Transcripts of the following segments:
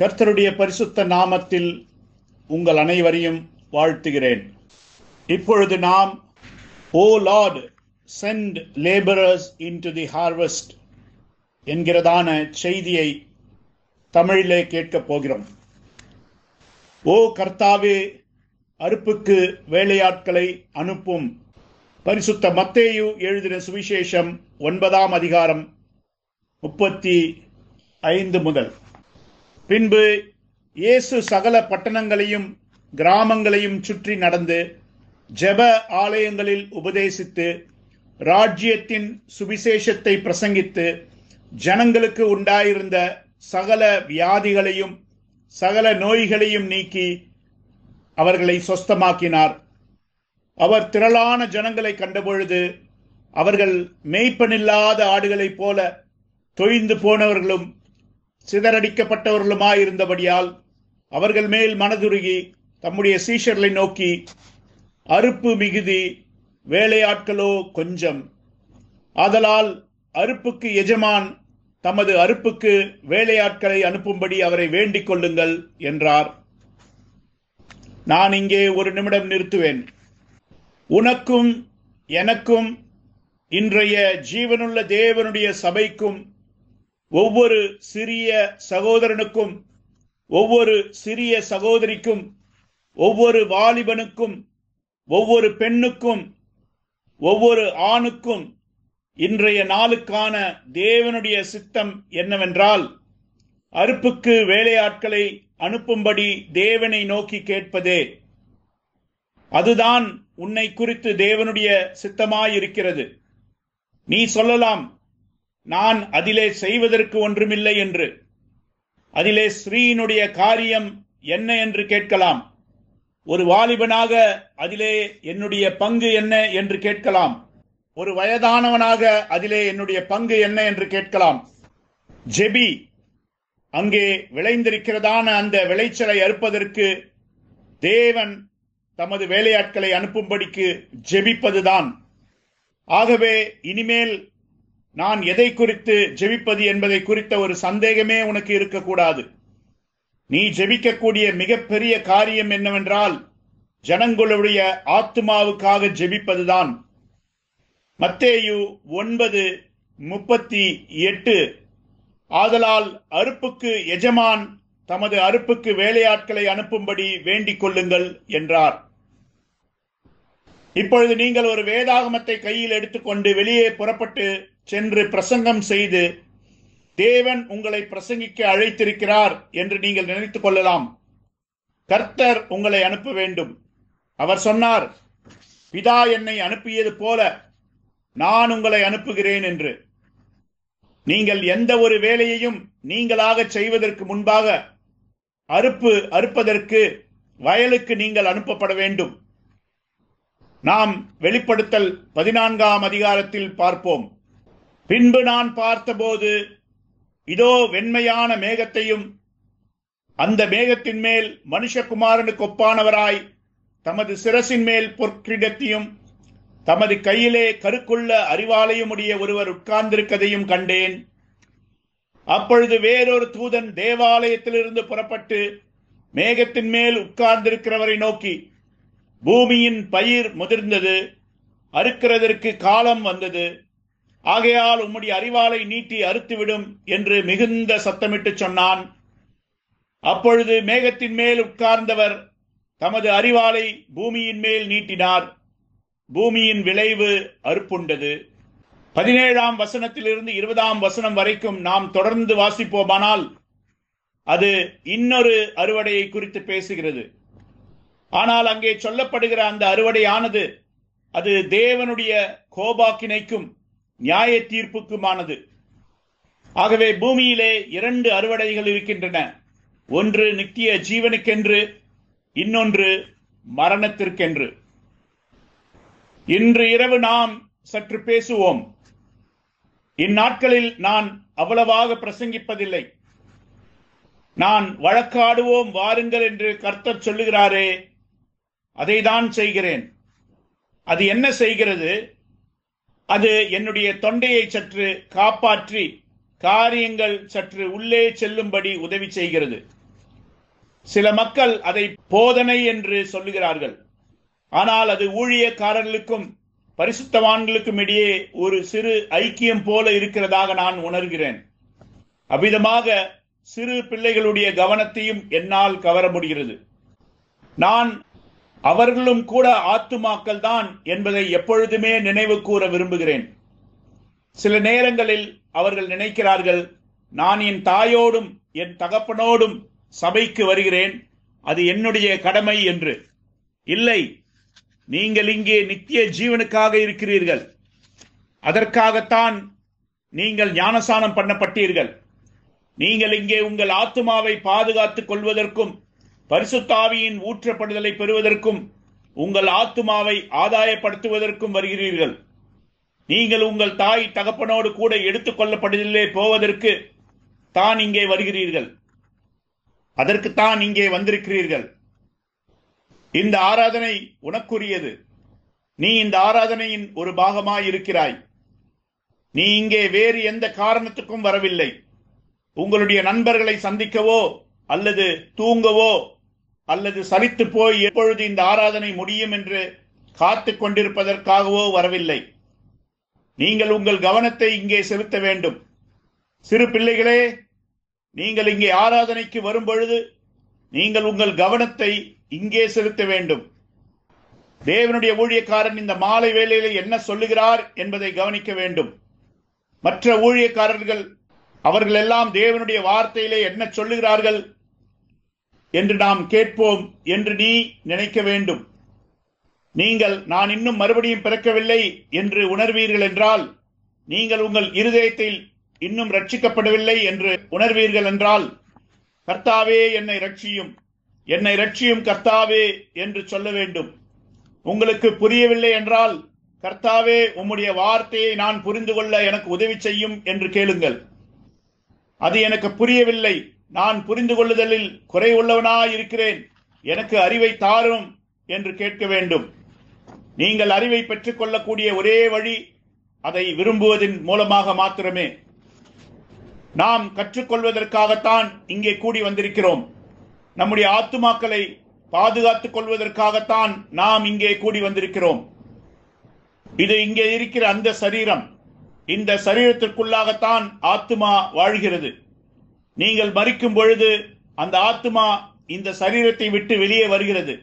கர்த்தருடைய பரிசுத்த நாமத்தில் உங்கள் அனைவரையும் வாழ்த்துகிறேன் இப்பொழுது நாம் O Lord sent labourers into the harvest என்கிறதான செய்தியை தமிழிலே கேட்கப் போகிறோம் ஓ கர்த்தாவே அறுப்புக்கு வேலையாட்களை அனுப்பும் பரிசுத்த மத்தேயு எழுதின சுவிசேஷம் ஒன்பதாம் அதிகாரம் முப்பத்தி ஐந்து முதல் பின்பு இயேசு சகல பட்டணங்களையும் கிராமங்களையும் சுற்றி நடந்து ஜெப ஆலயங்களில் உபதேசித்து ராஜ்யத்தின் சுவிசேஷத்தை பிரசங்கித்து ஜனங்களுக்கு உண்டாயிருந்த சகல வியாதிகளையும் சகல நோய்களையும் நீக்கி அவர்களை சொஸ்தமாக்கினார் அவர் திரளான ஜனங்களை கண்டபொழுது அவர்கள் மெய்ப்பனில்லாத ஆடுகளைப் போல தொய்ந்து போனவர்களும் சிதறடிக்கப்பட்டவர்களுமாயிருந்தபடியால் அவர்கள் மேல் மனதுருகி தம்முடைய சீஷர்களை நோக்கி அறுப்பு மிகுதி வேலையாட்களோ கொஞ்சம் ஆதலால் அறுப்புக்கு எஜமான் தமது அறுப்புக்கு வேலையாட்களை அனுப்பும்படி அவரை வேண்டிக் கொள்ளுங்கள் என்றார் நான் இங்கே ஒரு நிமிடம் நிறுத்துவேன் உனக்கும் எனக்கும் இன்றைய ஜீவனுள்ள தேவனுடைய சபைக்கும் ஒவ்வொரு சிறிய சகோதரனுக்கும் ஒவ்வொரு சிறிய சகோதரிக்கும் ஒவ்வொரு வாலிபனுக்கும் ஒவ்வொரு பெண்ணுக்கும் ஒவ்வொரு ஆணுக்கும் இன்றைய நாளுக்கான தேவனுடைய சித்தம் என்னவென்றால் அறுப்புக்கு வேலையாட்களை அனுப்பும்படி தேவனை நோக்கி கேட்பதே அதுதான் உன்னை குறித்து தேவனுடைய சித்தமாயிருக்கிறது நீ சொல்லலாம் நான் அதிலே செய்வதற்கு ஒன்றுமில்லை என்று அதிலே ஸ்ரீயினுடைய காரியம் என்ன என்று கேட்கலாம் ஒரு வாலிபனாக அதிலே என்னுடைய பங்கு என்ன என்று கேட்கலாம் ஒரு வயதானவனாக அதிலே என்னுடைய பங்கு என்ன என்று கேட்கலாம் ஜெபி அங்கே விளைந்திருக்கிறதான அந்த விளைச்சலை அறுப்பதற்கு தேவன் தமது வேலையாட்களை அனுப்பும்படிக்கு ஜெபிப்பதுதான் ஆகவே இனிமேல் நான் எதை குறித்து ஜெபிப்பது என்பதை குறித்த ஒரு சந்தேகமே உனக்கு இருக்கக்கூடாது நீ ஜெபிக்கக்கூடிய மிகப்பெரிய காரியம் என்னவென்றால் ஜனங்களுடைய ஆத்மாவுக்காக ஜெபிப்பதுதான் மத்தேயு ஒன்பது முப்பத்தி எட்டு ஆதலால் அறுப்புக்கு எஜமான் தமது அறுப்புக்கு வேலையாட்களை அனுப்பும்படி வேண்டிக் கொள்ளுங்கள் என்றார் இப்பொழுது நீங்கள் ஒரு வேதாகமத்தை கையில் எடுத்துக்கொண்டு வெளியே புறப்பட்டு சென்று பிரசங்கம் செய்து தேவன் உங்களை பிரசங்கிக்க அழைத்திருக்கிறார் என்று நீங்கள் நினைத்துக் கொள்ளலாம் கர்த்தர் உங்களை அனுப்ப வேண்டும் அவர் சொன்னார் பிதா என்னை அனுப்பியது போல நான் உங்களை அனுப்புகிறேன் என்று நீங்கள் எந்த ஒரு வேலையையும் நீங்களாக செய்வதற்கு முன்பாக அறுப்பு அறுப்பதற்கு வயலுக்கு நீங்கள் அனுப்பப்பட வேண்டும் நாம் வெளிப்படுத்தல் பதினான்காம் அதிகாரத்தில் பார்ப்போம் பின்பு நான் பார்த்தபோது இதோ வெண்மையான மேகத்தையும் அந்த மேகத்தின் மேல் மனுஷகுமாரனுக்கு ஒப்பானவராய் தமது சிரசின் மேல் பொற்கிடத்தையும் தமது கையிலே கருக்குள்ள அறிவாலையும் உடைய ஒருவர் உட்கார்ந்திருக்கதையும் கண்டேன் அப்பொழுது வேறொரு தூதன் தேவாலயத்திலிருந்து புறப்பட்டு மேகத்தின் மேல் உட்கார்ந்திருக்கிறவரை நோக்கி பூமியின் பயிர் முதிர்ந்தது அறுக்கிறதற்கு காலம் வந்தது ஆகையால் உம்முடைய அறிவாலை நீட்டி அறுத்துவிடும் என்று மிகுந்த சத்தமிட்டு சொன்னான் அப்பொழுது மேகத்தின் மேல் உட்கார்ந்தவர் தமது அறிவாலை பூமியின் மேல் நீட்டினார் பூமியின் விளைவு அறுப்புண்டது பதினேழாம் வசனத்திலிருந்து இருபதாம் வசனம் வரைக்கும் நாம் தொடர்ந்து வாசிப்போமானால் அது இன்னொரு அறுவடையை குறித்து பேசுகிறது ஆனால் அங்கே சொல்லப்படுகிற அந்த அறுவடையானது அது தேவனுடைய கோபாக்கினைக்கும் நியாய தீர்ப்புக்குமானது ஆகவே பூமியிலே இரண்டு அறுவடைகள் இருக்கின்றன ஒன்று நித்திய ஜீவனுக்கென்று இன்னொன்று மரணத்திற்கென்று இன்று இரவு நாம் சற்று பேசுவோம் இந்நாட்களில் நான் அவ்வளவாக பிரசங்கிப்பதில்லை நான் வழக்காடுவோம் வாருங்கள் என்று கர்த்தர் சொல்லுகிறாரே அதை தான் செய்கிறேன் அது என்ன செய்கிறது அது என்னுடைய தொண்டையை சற்று காப்பாற்றி காரியங்கள் சற்று உள்ளே செல்லும்படி உதவி செய்கிறது சில மக்கள் அதை போதனை என்று சொல்லுகிறார்கள் ஆனால் அது ஊழியக்காரர்களுக்கும் பரிசுத்தவான்களுக்கும் இடையே ஒரு சிறு ஐக்கியம் போல இருக்கிறதாக நான் உணர்கிறேன் அவ்விதமாக சிறு பிள்ளைகளுடைய கவனத்தையும் என்னால் கவர முடிகிறது நான் அவர்களும் கூட ஆத்துமாக்கள் தான் என்பதை எப்பொழுதுமே நினைவு கூற விரும்புகிறேன் சில நேரங்களில் அவர்கள் நினைக்கிறார்கள் நான் என் தாயோடும் என் தகப்பனோடும் சபைக்கு வருகிறேன் அது என்னுடைய கடமை என்று இல்லை நீங்கள் இங்கே நித்திய ஜீவனுக்காக இருக்கிறீர்கள் அதற்காகத்தான் நீங்கள் ஞானசானம் பண்ணப்பட்டீர்கள் நீங்கள் இங்கே உங்கள் ஆத்துமாவை பாதுகாத்துக் கொள்வதற்கும் பரிசுத்தாவியின் ஊற்றப்படுதலை பெறுவதற்கும் உங்கள் ஆத்துமாவை ஆதாயப்படுத்துவதற்கும் வருகிறீர்கள் நீங்கள் உங்கள் தாய் தகப்பனோடு கூட கொள்ளப்படுதலே போவதற்கு தான் இங்கே வருகிறீர்கள் அதற்குத்தான் இங்கே வந்திருக்கிறீர்கள் இந்த ஆராதனை உனக்குரியது நீ இந்த ஆராதனையின் ஒரு பாகமாய் இருக்கிறாய் நீ இங்கே வேறு எந்த காரணத்துக்கும் வரவில்லை உங்களுடைய நண்பர்களை சந்திக்கவோ அல்லது தூங்கவோ அல்லது சலித்து போய் எப்பொழுது இந்த ஆராதனை முடியும் என்று காத்து கொண்டிருப்பதற்காகவோ வரவில்லை நீங்கள் உங்கள் கவனத்தை இங்கே செலுத்த வேண்டும் சிறு பிள்ளைகளே நீங்கள் இங்கே ஆராதனைக்கு வரும் பொழுது நீங்கள் உங்கள் கவனத்தை இங்கே செலுத்த வேண்டும் தேவனுடைய ஊழியக்காரன் இந்த மாலை வேலையில என்ன சொல்லுகிறார் என்பதை கவனிக்க வேண்டும் மற்ற ஊழியக்காரர்கள் அவர்கள் எல்லாம் தேவனுடைய வார்த்தையிலே என்ன சொல்லுகிறார்கள் என்று நாம் கேட்போம் என்று நீ நினைக்க வேண்டும் நீங்கள் நான் இன்னும் மறுபடியும் பிறக்கவில்லை என்று உணர்வீர்கள் என்றால் நீங்கள் உங்கள் இருதயத்தில் இன்னும் ரட்சிக்கப்படவில்லை என்று உணர்வீர்கள் என்றால் கர்த்தாவே என்னை ரட்சியும் என்னை ரட்சியும் கர்த்தாவே என்று சொல்ல வேண்டும் உங்களுக்கு புரியவில்லை என்றால் கர்த்தாவே உம்முடைய வார்த்தையை நான் புரிந்து கொள்ள எனக்கு உதவி செய்யும் என்று கேளுங்கள் அது எனக்கு புரியவில்லை நான் புரிந்து கொள்ளுதலில் குறை உள்ளவனாய் இருக்கிறேன் எனக்கு அறிவை தாரும் என்று கேட்க வேண்டும் நீங்கள் அறிவை பெற்றுக்கொள்ளக்கூடிய ஒரே வழி அதை விரும்புவதன் மூலமாக மாத்திரமே நாம் கற்றுக்கொள்வதற்காகத்தான் இங்கே கூடி வந்திருக்கிறோம் நம்முடைய ஆத்துமாக்களை பாதுகாத்துக் கொள்வதற்காகத்தான் நாம் இங்கே கூடி வந்திருக்கிறோம் இது இங்கே இருக்கிற அந்த சரீரம் இந்த சரீரத்திற்குள்ளாகத்தான் ஆத்துமா வாழ்கிறது நீங்கள் மறிக்கும் பொழுது அந்த ஆத்மா இந்த சரீரத்தை விட்டு வெளியே வருகிறது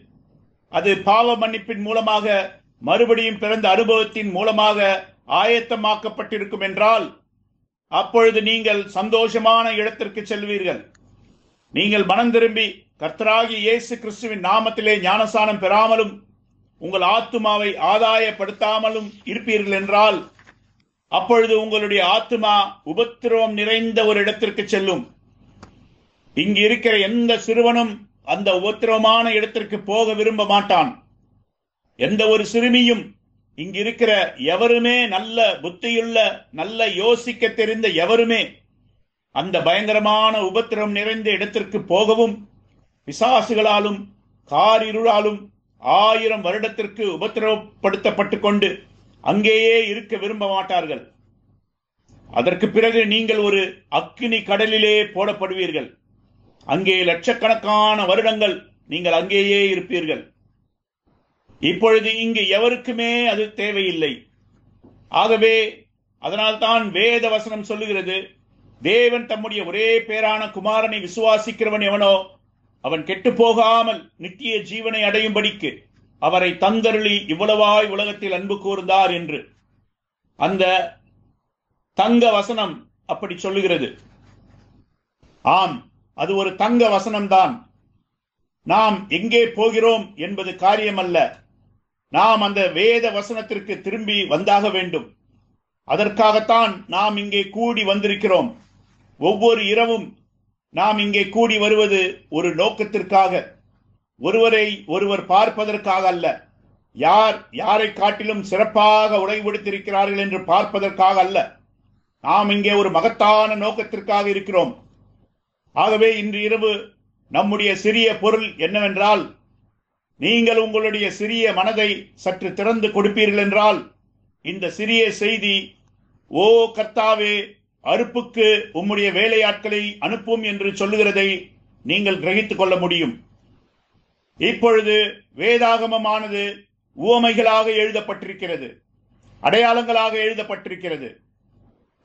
அது பாவ மன்னிப்பின் மூலமாக மறுபடியும் பிறந்த அனுபவத்தின் மூலமாக ஆயத்தமாக்கப்பட்டிருக்கும் என்றால் அப்பொழுது நீங்கள் சந்தோஷமான இடத்திற்கு செல்வீர்கள் நீங்கள் மனம் திரும்பி கர்த்தராகி இயேசு கிறிஸ்துவின் நாமத்திலே ஞானசானம் பெறாமலும் உங்கள் ஆத்துமாவை ஆதாயப்படுத்தாமலும் இருப்பீர்கள் என்றால் அப்பொழுது உங்களுடைய ஆத்துமா உபத்திரவம் நிறைந்த ஒரு இடத்திற்கு செல்லும் இங்கு இருக்கிற எந்த சிறுவனும் அந்த உபத்திரவமான இடத்திற்கு போக விரும்ப மாட்டான் எந்த ஒரு சிறுமியும் இங்கு இருக்கிற எவருமே நல்ல புத்தியுள்ள நல்ல யோசிக்க தெரிந்த எவருமே அந்த பயங்கரமான உபத்திரம் நிறைந்த இடத்திற்கு போகவும் பிசாசுகளாலும் காரிருளாலும் ஆயிரம் வருடத்திற்கு உபத்திரவப்படுத்தப்பட்டு கொண்டு அங்கேயே இருக்க விரும்ப மாட்டார்கள் அதற்கு பிறகு நீங்கள் ஒரு அக்கினி கடலிலே போடப்படுவீர்கள் அங்கே லட்சக்கணக்கான வருடங்கள் நீங்கள் அங்கேயே இருப்பீர்கள் இப்பொழுது இங்கு எவருக்குமே அது தேவையில்லை ஆகவே அதனால்தான் வேத வசனம் சொல்லுகிறது தேவன் தம்முடைய ஒரே பேரான குமாரனை விசுவாசிக்கிறவன் எவனோ அவன் கெட்டு போகாமல் நித்திய ஜீவனை அடையும்படிக்கு அவரை தந்தருளி இவ்வளவாய் உலகத்தில் அன்பு கூர்ந்தார் என்று அந்த தங்க வசனம் அப்படி சொல்லுகிறது ஆம் அது ஒரு தங்க வசனம்தான் நாம் எங்கே போகிறோம் என்பது காரியம் அல்ல நாம் அந்த வேத வசனத்திற்கு திரும்பி வந்தாக வேண்டும் அதற்காகத்தான் நாம் இங்கே கூடி வந்திருக்கிறோம் ஒவ்வொரு இரவும் நாம் இங்கே கூடி வருவது ஒரு நோக்கத்திற்காக ஒருவரை ஒருவர் பார்ப்பதற்காக அல்ல யார் யாரை காட்டிலும் சிறப்பாக உடைபடுத்திருக்கிறார்கள் என்று பார்ப்பதற்காக அல்ல நாம் இங்கே ஒரு மகத்தான நோக்கத்திற்காக இருக்கிறோம் ஆகவே இன்று இரவு நம்முடைய சிறிய பொருள் என்னவென்றால் நீங்கள் உங்களுடைய சிறிய மனதை சற்று திறந்து கொடுப்பீர்கள் என்றால் இந்த சிறிய செய்தி ஓ கர்த்தாவே அறுப்புக்கு உம்முடைய வேலையாட்களை அனுப்பும் என்று சொல்லுகிறதை நீங்கள் கிரகித்துக் கொள்ள முடியும் இப்பொழுது வேதாகமமானது உவமைகளாக எழுதப்பட்டிருக்கிறது அடையாளங்களாக எழுதப்பட்டிருக்கிறது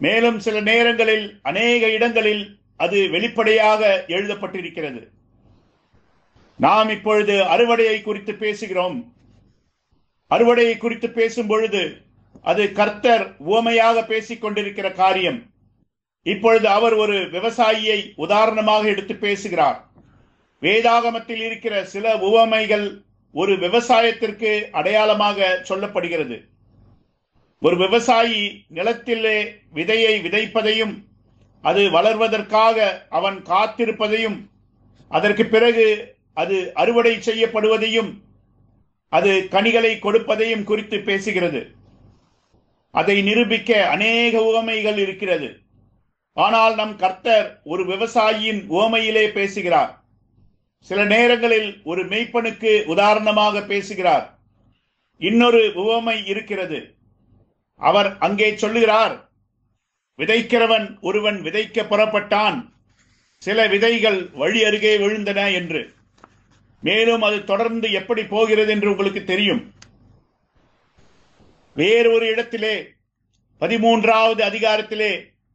மேலும் சில நேரங்களில் அநேக இடங்களில் அது வெளிப்படையாக எழுதப்பட்டிருக்கிறது நாம் இப்பொழுது அறுவடையை குறித்து பேசுகிறோம் அறுவடையை குறித்து பேசும் பொழுது அது கர்த்தர் உவமையாக பேசிக் கொண்டிருக்கிற காரியம் இப்பொழுது அவர் ஒரு விவசாயியை உதாரணமாக எடுத்து பேசுகிறார் வேதாகமத்தில் இருக்கிற சில உவமைகள் ஒரு விவசாயத்திற்கு அடையாளமாக சொல்லப்படுகிறது ஒரு விவசாயி நிலத்திலே விதையை விதைப்பதையும் அது வளர்வதற்காக அவன் காத்திருப்பதையும் அதற்கு பிறகு அது அறுவடை செய்யப்படுவதையும் அது கனிகளை கொடுப்பதையும் குறித்து பேசுகிறது அதை நிரூபிக்க அநேக உவமைகள் இருக்கிறது ஆனால் நம் கர்த்தர் ஒரு விவசாயியின் உவமையிலே பேசுகிறார் சில நேரங்களில் ஒரு மெய்ப்பனுக்கு உதாரணமாக பேசுகிறார் இன்னொரு உவமை இருக்கிறது அவர் அங்கே சொல்லுகிறார் விதைக்கிறவன் ஒருவன் விதைக்க புறப்பட்டான் சில விதைகள் வழி அருகே விழுந்தன என்று மேலும் அது தொடர்ந்து எப்படி போகிறது என்று உங்களுக்கு தெரியும் வேறொரு இடத்திலே பதிமூன்றாவது அதிகாரத்திலே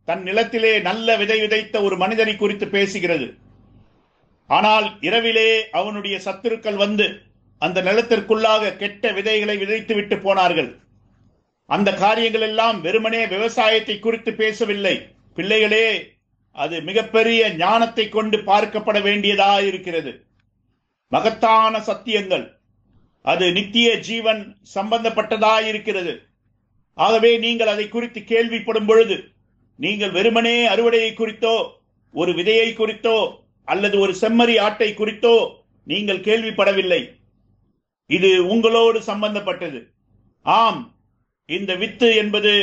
தன் நிலத்திலே நல்ல விதை விதைத்த ஒரு மனிதனை குறித்து பேசுகிறது ஆனால் இரவிலே அவனுடைய சத்துருக்கள் வந்து அந்த நிலத்திற்குள்ளாக கெட்ட விதைகளை விதைத்து விட்டு போனார்கள் அந்த காரியங்கள் எல்லாம் வெறுமனே விவசாயத்தை குறித்து பேசவில்லை பிள்ளைகளே அது மிகப்பெரிய ஞானத்தை கொண்டு பார்க்கப்பட வேண்டியதா இருக்கிறது மகத்தான சத்தியங்கள் அது நித்திய ஜீவன் சம்பந்தப்பட்டதா இருக்கிறது ஆகவே நீங்கள் அதை குறித்து கேள்விப்படும் பொழுது நீங்கள் வெறுமனே அறுவடையை குறித்தோ ஒரு விதையை குறித்தோ அல்லது ஒரு செம்மறி ஆட்டை குறித்தோ நீங்கள் கேள்விப்படவில்லை இது உங்களோடு சம்பந்தப்பட்டது ஆம் இந்த வித்து என்பது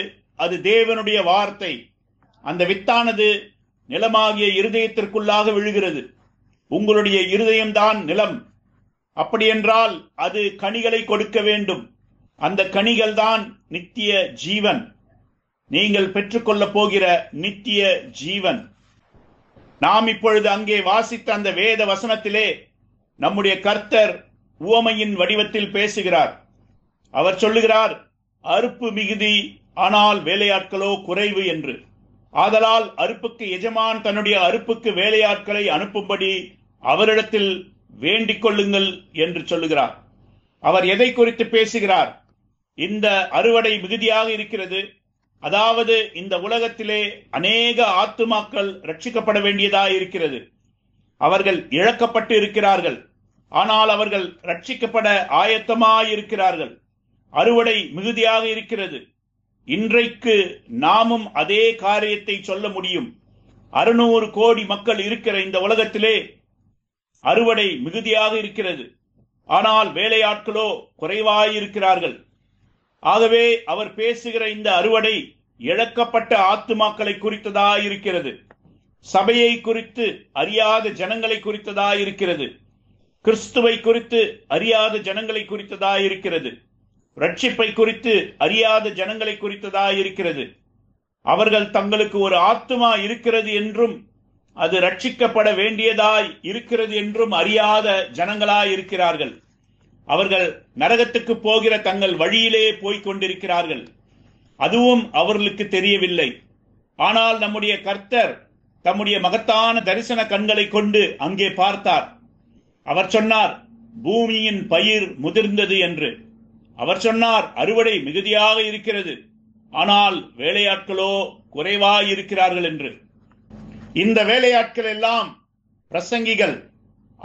அது தேவனுடைய வார்த்தை அந்த வித்தானது நிலமாகிய இருதயத்திற்குள்ளாக விழுகிறது உங்களுடைய இருதயம்தான் நிலம் அப்படியென்றால் அது கனிகளை கொடுக்க வேண்டும் அந்த கனிகள் தான் நித்திய ஜீவன் நீங்கள் பெற்றுக்கொள்ளப் போகிற நித்திய ஜீவன் நாம் இப்பொழுது அங்கே வாசித்த அந்த வேத வசனத்திலே நம்முடைய கர்த்தர் உவமையின் வடிவத்தில் பேசுகிறார் அவர் சொல்லுகிறார் அறுப்பு மிகுதி ஆனால் வேலையாட்களோ குறைவு என்று ஆதலால் அறுப்புக்கு எஜமான் தன்னுடைய அறுப்புக்கு வேலையாட்களை அனுப்பும்படி அவரிடத்தில் வேண்டிக் கொள்ளுங்கள் என்று சொல்லுகிறார் அவர் எதை குறித்து பேசுகிறார் இந்த அறுவடை மிகுதியாக இருக்கிறது அதாவது இந்த உலகத்திலே அநேக ஆத்துமாக்கள் ரட்சிக்கப்பட வேண்டியதாக இருக்கிறது அவர்கள் இழக்கப்பட்டு இருக்கிறார்கள் ஆனால் அவர்கள் ரட்சிக்கப்பட ஆயத்தமாயிருக்கிறார்கள் அறுவடை மிகுதியாக இருக்கிறது இன்றைக்கு நாமும் அதே காரியத்தை சொல்ல முடியும் அறுநூறு கோடி மக்கள் இருக்கிற இந்த உலகத்திலே அறுவடை மிகுதியாக இருக்கிறது ஆனால் வேலையாட்களோ குறைவாயிருக்கிறார்கள் ஆகவே அவர் பேசுகிற இந்த அறுவடை இழக்கப்பட்ட ஆத்துமாக்களை குறித்ததாயிருக்கிறது சபையை குறித்து அறியாத ஜனங்களை குறித்ததாயிருக்கிறது கிறிஸ்துவை குறித்து அறியாத ஜனங்களை குறித்ததாயிருக்கிறது ரட்சிப்பை குறித்து அறியாத ஜனங்களை குறித்ததா இருக்கிறது அவர்கள் தங்களுக்கு ஒரு ஆத்துமா இருக்கிறது என்றும் அது ரட்சிக்கப்பட வேண்டியதாய் இருக்கிறது என்றும் அறியாத ஜனங்களாய் இருக்கிறார்கள் அவர்கள் நரகத்துக்கு போகிற தங்கள் வழியிலே போய்க் கொண்டிருக்கிறார்கள் அதுவும் அவர்களுக்கு தெரியவில்லை ஆனால் நம்முடைய கர்த்தர் தம்முடைய மகத்தான தரிசன கண்களை கொண்டு அங்கே பார்த்தார் அவர் சொன்னார் பூமியின் பயிர் முதிர்ந்தது என்று அவர் சொன்னார் அறுவடை மிகுதியாக இருக்கிறது ஆனால் வேலையாட்களோ குறைவாக இருக்கிறார்கள் என்று இந்த வேலையாட்கள் எல்லாம் பிரசங்கிகள்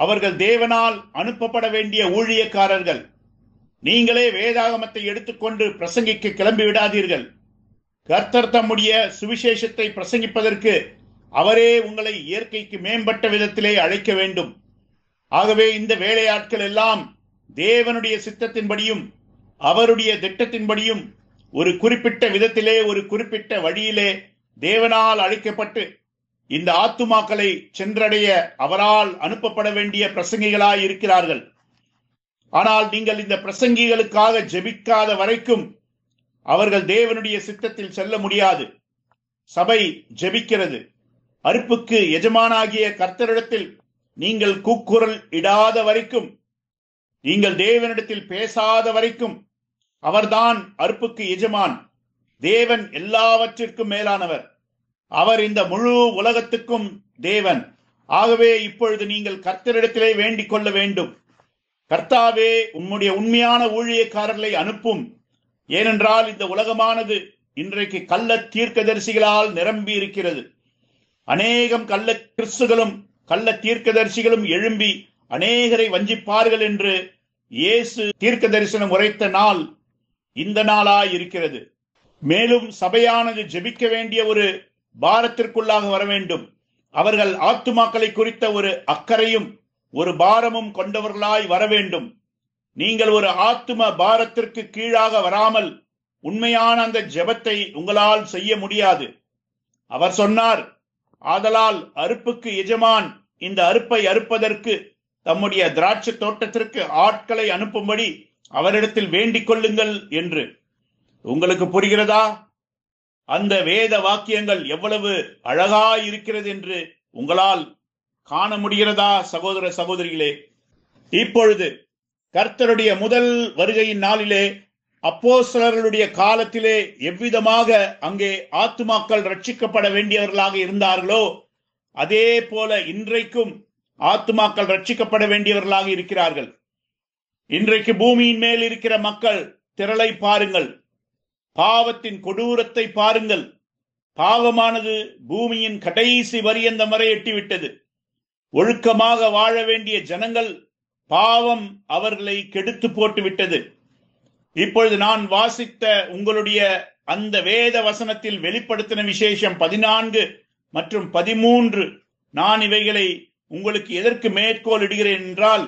அவர்கள் தேவனால் அனுப்பப்பட வேண்டிய ஊழியக்காரர்கள் நீங்களே வேதாகமத்தை எடுத்துக்கொண்டு பிரசங்கிக்க கிளம்பி விடாதீர்கள் கர்த்தர் தம்முடைய சுவிசேஷத்தை பிரசங்கிப்பதற்கு அவரே உங்களை இயற்கைக்கு மேம்பட்ட விதத்திலே அழைக்க வேண்டும் ஆகவே இந்த வேலையாட்கள் எல்லாம் தேவனுடைய சித்தத்தின்படியும் அவருடைய திட்டத்தின்படியும் ஒரு குறிப்பிட்ட விதத்திலே ஒரு குறிப்பிட்ட வழியிலே தேவனால் அழைக்கப்பட்டு இந்த ஆத்துமாக்களை சென்றடைய அவரால் அனுப்பப்பட வேண்டிய பிரசங்கிகளாய் இருக்கிறார்கள் ஆனால் நீங்கள் இந்த பிரசங்கிகளுக்காக ஜெபிக்காத வரைக்கும் அவர்கள் தேவனுடைய சித்தத்தில் செல்ல முடியாது சபை ஜெபிக்கிறது அறுப்புக்கு எஜமானாகிய கர்த்தரிடத்தில் நீங்கள் கூக்குரல் இடாத வரைக்கும் நீங்கள் தேவனிடத்தில் பேசாத வரைக்கும் அவர்தான் அற்புக்கு எஜமான் தேவன் எல்லாவற்றிற்கும் மேலானவர் அவர் இந்த முழு உலகத்துக்கும் தேவன் ஆகவே இப்பொழுது நீங்கள் கர்த்தரிடத்திலே வேண்டிக் கொள்ள வேண்டும் கர்த்தாவே உம்முடைய உண்மையான ஊழியக்காரர்களை அனுப்பும் ஏனென்றால் இந்த உலகமானது இன்றைக்கு கள்ள தீர்க்கதரிசிகளால் நிரம்பி இருக்கிறது அநேகம் கள்ள கிறிஸ்துகளும் கள்ள தீர்க்கதரிசிகளும் எழும்பி அநேகரை வஞ்சிப்பார்கள் என்று இயேசு தீர்க்க தரிசனம் உரைத்த நாள் இந்த நாளாய் இருக்கிறது மேலும் சபையானது ஜெபிக்க வேண்டிய ஒரு பாரத்திற்குள்ளாக வர வேண்டும் அவர்கள் ஆத்துமாக்களை குறித்த ஒரு அக்கறையும் ஒரு பாரமும் கொண்டவர்களாய் வர வேண்டும் நீங்கள் ஒரு ஆத்தும பாரத்திற்கு கீழாக வராமல் உண்மையான அந்த ஜெபத்தை உங்களால் செய்ய முடியாது அவர் சொன்னார் ஆதலால் அறுப்புக்கு எஜமான் இந்த அறுப்பை அறுப்பதற்கு தம்முடைய திராட்சை தோட்டத்திற்கு ஆட்களை அனுப்பும்படி அவரிடத்தில் வேண்டிக் கொள்ளுங்கள் என்று உங்களுக்கு புரிகிறதா அந்த வேத வாக்கியங்கள் எவ்வளவு அழகா இருக்கிறது என்று உங்களால் காண முடிகிறதா சகோதர சகோதரிகளே இப்பொழுது கர்த்தருடைய முதல் வருகையின் நாளிலே சிலர்களுடைய காலத்திலே எவ்விதமாக அங்கே ஆத்துமாக்கள் ரட்சிக்கப்பட வேண்டியவர்களாக இருந்தார்களோ அதே போல இன்றைக்கும் ஆத்துமாக்கள் ரட்சிக்கப்பட வேண்டியவர்களாக இருக்கிறார்கள் இன்றைக்கு பூமியின் மேல் இருக்கிற மக்கள் திரளை பாருங்கள் பாவத்தின் கொடூரத்தை பாருங்கள் பாவமானது பூமியின் கடைசி வரியந்த வரை எட்டிவிட்டது ஒழுக்கமாக வாழ வேண்டிய ஜனங்கள் பாவம் அவர்களை கெடுத்து போட்டு விட்டது இப்பொழுது நான் வாசித்த உங்களுடைய அந்த வேத வசனத்தில் வெளிப்படுத்தின விசேஷம் பதினான்கு மற்றும் பதிமூன்று நான் இவைகளை உங்களுக்கு எதற்கு மேற்கோள் இடுகிறேன் என்றால்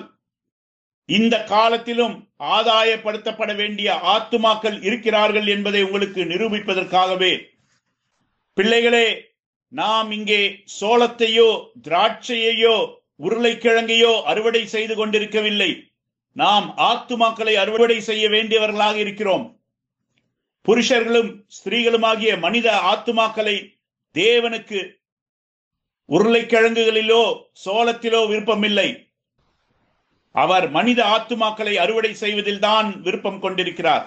இந்த காலத்திலும் ஆதாயப்படுத்தப்பட வேண்டிய ஆத்துமாக்கள் இருக்கிறார்கள் என்பதை உங்களுக்கு நிரூபிப்பதற்காகவே பிள்ளைகளே நாம் இங்கே சோளத்தையோ திராட்சையையோ உருளைக்கிழங்கையோ அறுவடை செய்து கொண்டிருக்கவில்லை நாம் ஆத்துமாக்களை அறுவடை செய்ய வேண்டியவர்களாக இருக்கிறோம் புருஷர்களும் ஸ்திரீகளுமாகிய மனித ஆத்துமாக்களை தேவனுக்கு உருளைக்கிழங்குகளிலோ சோளத்திலோ விருப்பமில்லை அவர் மனித ஆத்துமாக்களை அறுவடை செய்வதில் தான் விருப்பம் கொண்டிருக்கிறார்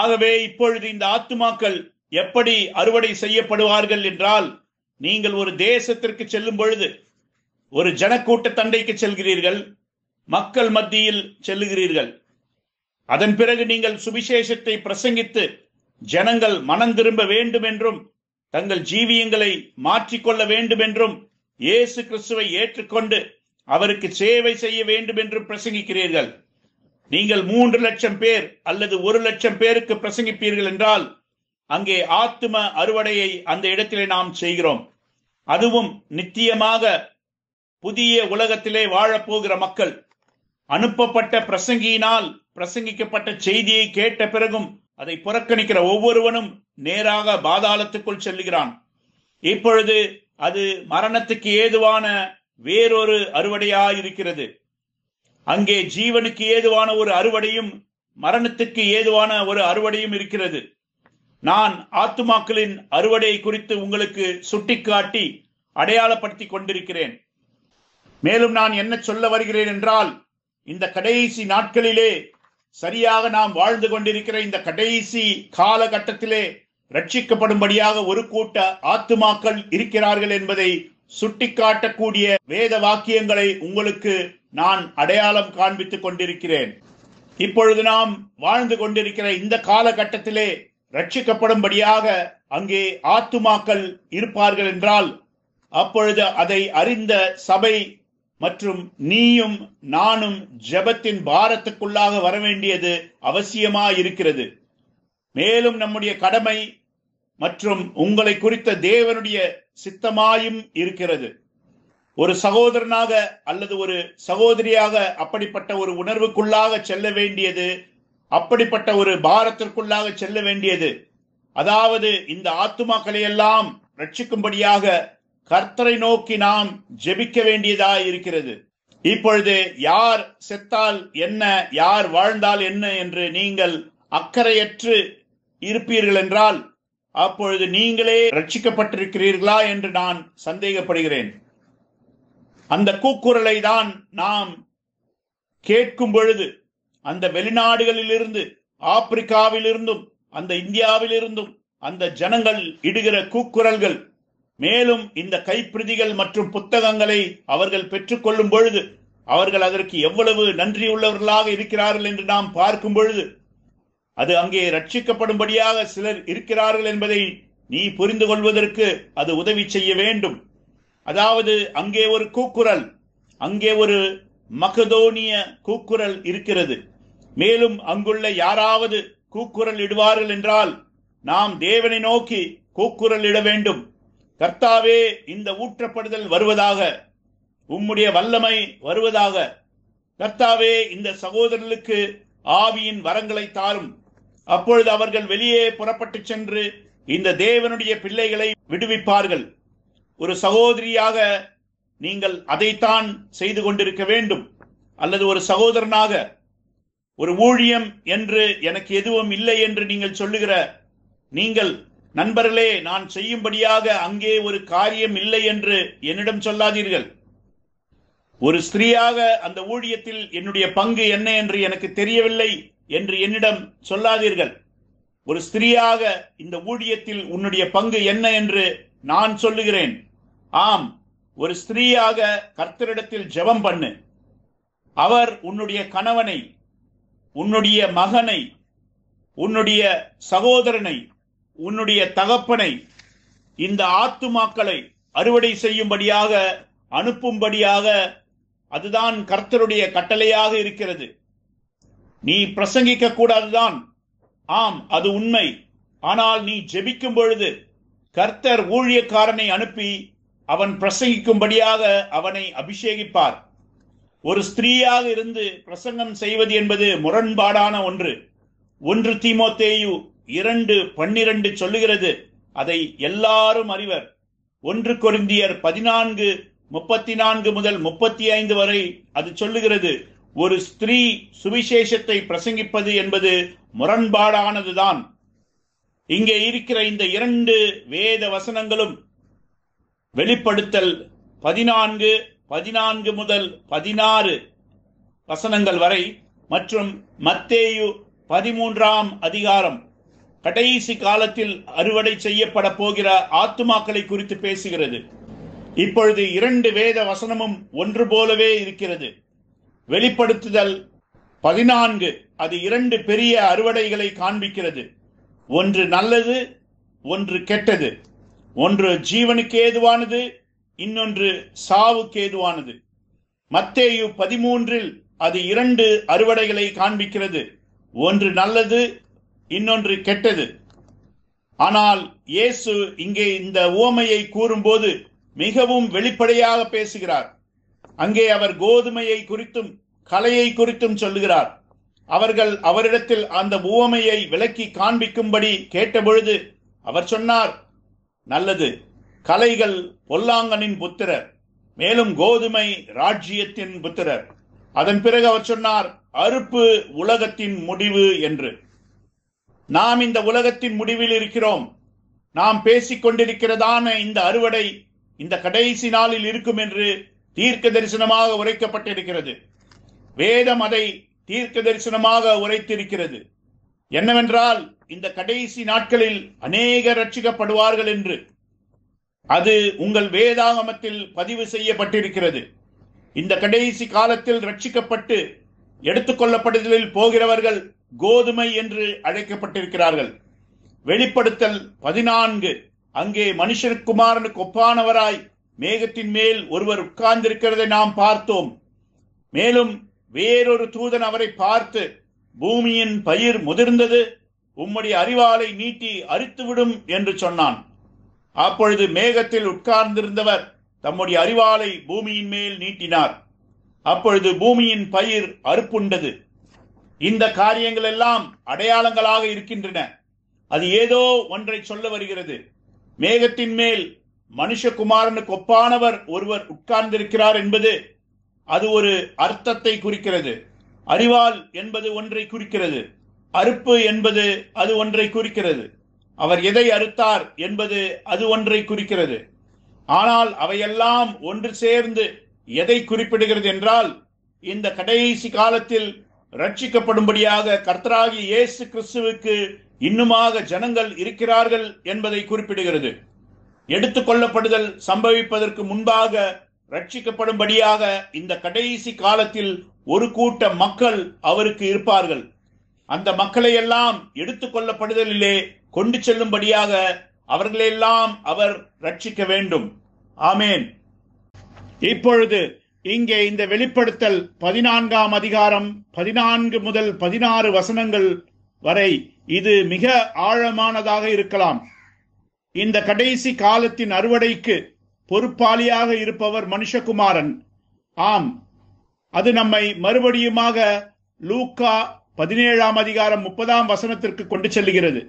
ஆகவே இப்பொழுது இந்த ஆத்துமாக்கள் எப்படி அறுவடை செய்யப்படுவார்கள் என்றால் நீங்கள் ஒரு தேசத்திற்கு செல்லும் பொழுது ஒரு ஜனக்கூட்ட தண்டைக்கு செல்கிறீர்கள் மக்கள் மத்தியில் செல்லுகிறீர்கள் அதன் பிறகு நீங்கள் சுவிசேஷத்தை பிரசங்கித்து ஜனங்கள் மனம் திரும்ப வேண்டும் என்றும் தங்கள் ஜீவியங்களை மாற்றிக்கொள்ள வேண்டும் என்றும் இயேசு கிறிஸ்துவை ஏற்றுக்கொண்டு அவருக்கு சேவை செய்ய வேண்டும் என்று பிரசங்கிக்கிறீர்கள் நீங்கள் மூன்று லட்சம் பேர் அல்லது ஒரு லட்சம் பேருக்கு பிரசங்கிப்பீர்கள் என்றால் அங்கே ஆத்தும அறுவடையை அந்த இடத்திலே நாம் செய்கிறோம் அதுவும் நித்தியமாக புதிய உலகத்திலே வாழப்போகிற மக்கள் அனுப்பப்பட்ட பிரசங்கியினால் பிரசங்கிக்கப்பட்ட செய்தியை கேட்ட பிறகும் அதை புறக்கணிக்கிற ஒவ்வொருவனும் நேராக பாதாளத்துக்குள் செல்லுகிறான் இப்பொழுது அது மரணத்துக்கு ஏதுவான வேறொரு அறுவடையாயிருக்கிறது அங்கே ஜீவனுக்கு ஏதுவான ஒரு அறுவடையும் மரணத்துக்கு ஏதுவான ஒரு அறுவடையும் இருக்கிறது நான் ஆத்துமாக்களின் அறுவடை குறித்து உங்களுக்கு சுட்டிக்காட்டி அடையாளப்படுத்தி கொண்டிருக்கிறேன் மேலும் நான் என்ன சொல்ல வருகிறேன் என்றால் இந்த கடைசி நாட்களிலே சரியாக நாம் வாழ்ந்து கொண்டிருக்கிற இந்த கடைசி காலகட்டத்திலே ரட்சிக்கப்படும்படியாக ஒரு கூட்ட ஆத்துமாக்கள் இருக்கிறார்கள் என்பதை சுட்டிக்காட்டக்கூடிய வேத வாக்கியங்களை உங்களுக்கு நான் அடையாளம் காண்பித்துக் கொண்டிருக்கிறேன் இப்பொழுது நாம் வாழ்ந்து கொண்டிருக்கிற இந்த காலகட்டத்திலே ரட்சிக்கப்படும்படியாக அங்கே ஆத்துமாக்கள் இருப்பார்கள் என்றால் அப்பொழுது அதை அறிந்த சபை மற்றும் நீயும் நானும் ஜபத்தின் பாரத்துக்குள்ளாக வர வேண்டியது அவசியமா இருக்கிறது மேலும் நம்முடைய கடமை மற்றும் உங்களை குறித்த தேவனுடைய சித்தமாயும் இருக்கிறது ஒரு சகோதரனாக அல்லது ஒரு சகோதரியாக அப்படிப்பட்ட ஒரு உணர்வுக்குள்ளாக செல்ல வேண்டியது அப்படிப்பட்ட ஒரு பாரத்திற்குள்ளாக செல்ல வேண்டியது அதாவது இந்த ஆத்துமாக்களை எல்லாம் ரட்சிக்கும்படியாக கர்த்தரை நோக்கி நாம் ஜெபிக்க வேண்டியதாய் இருக்கிறது இப்பொழுது யார் செத்தால் என்ன யார் வாழ்ந்தால் என்ன என்று நீங்கள் அக்கறையற்று இருப்பீர்கள் என்றால் அப்பொழுது நீங்களே ரட்சிக்கப்பட்டிருக்கிறீர்களா என்று நான் சந்தேகப்படுகிறேன் அந்த கூக்குரலை தான் நாம் கேட்கும் பொழுது அந்த வெளிநாடுகளிலிருந்து ஆப்பிரிக்காவிலிருந்தும் அந்த இந்தியாவிலிருந்தும் அந்த ஜனங்கள் இடுகிற கூக்குரல்கள் மேலும் இந்த கைப்பிரதிகள் மற்றும் புத்தகங்களை அவர்கள் பெற்றுக்கொள்ளும் பொழுது அவர்கள் அதற்கு எவ்வளவு நன்றியுள்ளவர்களாக இருக்கிறார்கள் என்று நாம் பார்க்கும் பொழுது அது அங்கே ரட்சிக்கப்படும்படியாக சிலர் இருக்கிறார்கள் என்பதை நீ புரிந்து கொள்வதற்கு அது உதவி செய்ய வேண்டும் அதாவது அங்கே ஒரு கூக்குரல் அங்கே ஒரு மகதோனிய கூக்குரல் இருக்கிறது மேலும் அங்குள்ள யாராவது கூக்குரல் இடுவார்கள் என்றால் நாம் தேவனை நோக்கி கூக்குரல் இட வேண்டும் கர்த்தாவே இந்த ஊற்றப்படுதல் வருவதாக உம்முடைய வல்லமை வருவதாக கர்த்தாவே இந்த சகோதரனுக்கு ஆவியின் வரங்களை தாரும் அப்பொழுது அவர்கள் வெளியே புறப்பட்டு சென்று இந்த தேவனுடைய பிள்ளைகளை விடுவிப்பார்கள் ஒரு சகோதரியாக நீங்கள் அதைத்தான் செய்து கொண்டிருக்க வேண்டும் அல்லது ஒரு சகோதரனாக ஒரு ஊழியம் என்று எனக்கு எதுவும் இல்லை என்று நீங்கள் சொல்லுகிற நீங்கள் நண்பர்களே நான் செய்யும்படியாக அங்கே ஒரு காரியம் இல்லை என்று என்னிடம் சொல்லாதீர்கள் ஒரு ஸ்திரீயாக அந்த ஊழியத்தில் என்னுடைய பங்கு என்ன என்று எனக்கு தெரியவில்லை என்று என்னிடம் சொல்லாதீர்கள் ஒரு ஸ்திரீயாக இந்த ஊழியத்தில் உன்னுடைய பங்கு என்ன என்று நான் சொல்லுகிறேன் ஆம் ஒரு ஸ்திரீயாக கர்த்தரிடத்தில் ஜெபம் பண்ணு அவர் உன்னுடைய கணவனை உன்னுடைய மகனை உன்னுடைய சகோதரனை உன்னுடைய தகப்பனை இந்த ஆத்துமாக்களை அறுவடை செய்யும்படியாக அனுப்பும்படியாக அதுதான் கர்த்தருடைய கட்டளையாக இருக்கிறது நீ பிரசங்கிக்க கூடாதுதான் ஆம் அது உண்மை ஆனால் நீ ஜெபிக்கும் பொழுது கர்த்தர் ஊழியக்காரனை அனுப்பி அவன் பிரசங்கிக்கும்படியாக அவனை அபிஷேகிப்பார் ஒரு ஸ்திரீயாக இருந்து பிரசங்கம் செய்வது என்பது முரண்பாடான ஒன்று ஒன்று தீமோத்தேயு இரண்டு பன்னிரண்டு சொல்லுகிறது அதை எல்லாரும் அறிவர் ஒன்று கொருந்தியர் பதினான்கு முப்பத்தி நான்கு முதல் முப்பத்தி ஐந்து வரை அது சொல்லுகிறது ஒரு ஸ்திரீ சுவிசேஷத்தை பிரசங்கிப்பது என்பது முரண்பாடானதுதான் இங்கே இருக்கிற இந்த இரண்டு வேத வசனங்களும் வெளிப்படுத்தல் பதினான்கு பதினான்கு முதல் பதினாறு வசனங்கள் வரை மற்றும் மத்தேயு பதிமூன்றாம் அதிகாரம் கடைசி காலத்தில் அறுவடை செய்யப்பட போகிற ஆத்துமாக்களை குறித்து பேசுகிறது இப்பொழுது இரண்டு வேத வசனமும் ஒன்று போலவே இருக்கிறது வெளிப்படுத்துதல் பதினான்கு அது இரண்டு பெரிய அறுவடைகளை காண்பிக்கிறது ஒன்று நல்லது ஒன்று கெட்டது ஒன்று ஜீவனுக்கு ஏதுவானது இன்னொன்று சாவுக்கு ஏதுவானது மத்தேயு பதிமூன்றில் அது இரண்டு அறுவடைகளை காண்பிக்கிறது ஒன்று நல்லது இன்னொன்று கெட்டது ஆனால் இயேசு இங்கே இந்த ஓமையை கூறும்போது மிகவும் வெளிப்படையாக பேசுகிறார் அங்கே அவர் கோதுமையை குறித்தும் கலையை குறித்தும் சொல்லுகிறார் அவர்கள் அவரிடத்தில் அந்த பூவமையை விளக்கி காண்பிக்கும்படி கேட்டபொழுது அவர் சொன்னார் நல்லது கலைகள் பொல்லாங்கனின் புத்திரர் மேலும் கோதுமை ராஜ்யத்தின் புத்திரர் அதன் பிறகு அவர் சொன்னார் அறுப்பு உலகத்தின் முடிவு என்று நாம் இந்த உலகத்தின் முடிவில் இருக்கிறோம் நாம் பேசிக் கொண்டிருக்கிறதான இந்த அறுவடை இந்த கடைசி நாளில் இருக்கும் என்று தீர்க்க தரிசனமாக உரைக்கப்பட்டிருக்கிறது வேதம் அதை தீர்க்க தரிசனமாக உரைத்திருக்கிறது என்னவென்றால் இந்த கடைசி நாட்களில் அநேக ரட்சிக்கப்படுவார்கள் என்று அது உங்கள் வேதாகமத்தில் பதிவு செய்யப்பட்டிருக்கிறது இந்த கடைசி காலத்தில் ரட்சிக்கப்பட்டு எடுத்துக்கொள்ளப்படுதலில் போகிறவர்கள் கோதுமை என்று அழைக்கப்பட்டிருக்கிறார்கள் வெளிப்படுத்தல் பதினான்கு அங்கே மனுஷனுக்குமாரனுக்கு ஒப்பானவராய் மேகத்தின் மேல் ஒருவர் உட்கார்ந்திருக்கிறதை நாம் பார்த்தோம் மேலும் வேறொரு தூதன் அவரை பார்த்து பூமியின் பயிர் முதிர்ந்தது உம்முடைய அறிவாலை நீட்டி அரித்துவிடும் என்று சொன்னான் அப்பொழுது மேகத்தில் உட்கார்ந்திருந்தவர் தம்முடைய அறிவாலை பூமியின் மேல் நீட்டினார் அப்பொழுது பூமியின் பயிர் அறுப்புண்டது இந்த காரியங்கள் எல்லாம் அடையாளங்களாக இருக்கின்றன அது ஏதோ ஒன்றை சொல்ல வருகிறது மேகத்தின் மேல் மனுஷகுமாரனுக்கு ஒப்பானவர் ஒருவர் உட்கார்ந்திருக்கிறார் என்பது அது ஒரு அர்த்தத்தை குறிக்கிறது அறிவால் என்பது ஒன்றை குறிக்கிறது அறுப்பு என்பது அது ஒன்றை குறிக்கிறது அவர் எதை அறுத்தார் என்பது அது ஒன்றை குறிக்கிறது ஆனால் அவையெல்லாம் ஒன்று சேர்ந்து எதை குறிப்பிடுகிறது என்றால் இந்த கடைசி காலத்தில் ரட்சிக்கப்படும்படியாக கர்த்தராகி இயேசு கிறிஸ்துவுக்கு இன்னுமாக ஜனங்கள் இருக்கிறார்கள் என்பதை குறிப்பிடுகிறது எடுத்துக்கொள்ளப்படுதல் சம்பவிப்பதற்கு முன்பாக ரட்சிக்கப்படும்படியாக இந்த கடைசி காலத்தில் ஒரு கூட்ட மக்கள் அவருக்கு இருப்பார்கள் அந்த மக்களை எல்லாம் எடுத்துக்கொள்ளப்படுதலிலே கொண்டு செல்லும்படியாக அவர்களையெல்லாம் அவர் ரட்சிக்க வேண்டும் ஆமேன் இப்பொழுது இங்கே இந்த வெளிப்படுத்தல் பதினான்காம் அதிகாரம் பதினான்கு முதல் பதினாறு வசனங்கள் வரை இது மிக ஆழமானதாக இருக்கலாம் இந்த கடைசி காலத்தின் அறுவடைக்கு பொறுப்பாளியாக இருப்பவர் மனுஷகுமாரன் ஆம் அது நம்மை மறுபடியுமாக லூக்கா பதினேழாம் அதிகாரம் முப்பதாம் வசனத்திற்கு கொண்டு செல்லுகிறது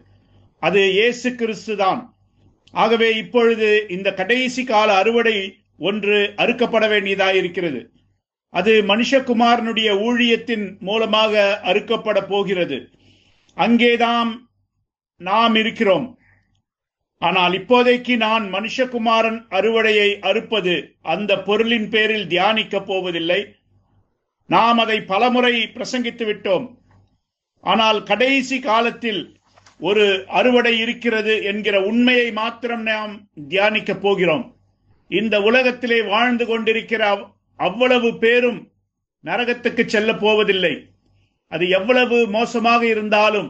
அது இயேசு கிறிஸ்து தான் ஆகவே இப்பொழுது இந்த கடைசி கால அறுவடை ஒன்று அறுக்கப்பட வேண்டியதாக இருக்கிறது அது மனுஷகுமாரனுடைய ஊழியத்தின் மூலமாக அறுக்கப்பட போகிறது அங்கேதான் நாம் இருக்கிறோம் ஆனால் இப்போதைக்கு நான் மனுஷகுமாரன் அறுவடையை அறுப்பது அந்த பொருளின் பேரில் தியானிக்கப் போவதில்லை நாம் அதை பலமுறை பிரசங்கித்து விட்டோம் ஆனால் கடைசி காலத்தில் ஒரு அறுவடை இருக்கிறது என்கிற உண்மையை மாத்திரம் நாம் தியானிக்க போகிறோம் இந்த உலகத்திலே வாழ்ந்து கொண்டிருக்கிற அவ்வளவு பேரும் நரகத்துக்கு செல்ல போவதில்லை அது எவ்வளவு மோசமாக இருந்தாலும்